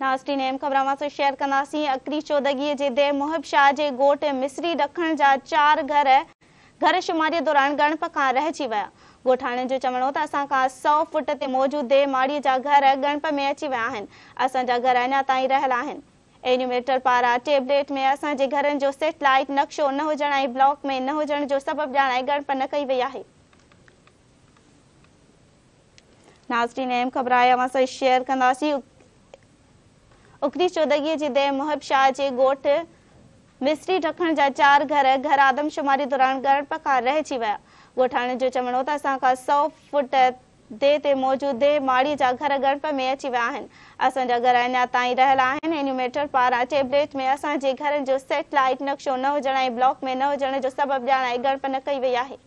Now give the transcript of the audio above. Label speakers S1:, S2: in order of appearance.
S1: nasty नेम खबर से share कदी अक्री चौदगी के देर मोहब के गोट मिसरी रखण जहा चार घर घर शुमारी दौरान गणप का रह गोठान जो चवण हो तो अस सौ फुट से मौजूद देर माड़ी जहा घर गणप में अची वह असा घर अना तय रहल एन्यूमेटर पारा टेबलेट में अस घर जो नक्शो न हो ब्लॉक में न हो सब जाना गणप न कई वही है नाजरीन अहम खबर आया शेयर कदी उखरी चौदगी जिदे दे शाह जे गोठ मिस्त्री ॾखण जा चार घर घर आदमशुमारी दौरान गड़प खां रहिजी विया ॻोठाणे जो चवणो त का सौ फुट दे ते मौजूद दे माड़ी जा घर गड़प में अची विया असा जा घर अञा ताईं रहियल आहिनि एन्यूमेटर पारां टेबलेट में असा जे घर जो सेटेलाइट नक्शो न हुजण ऐं ब्लॉक में न हुजण जो सबबु ॼाणाए गड़प न कई वई है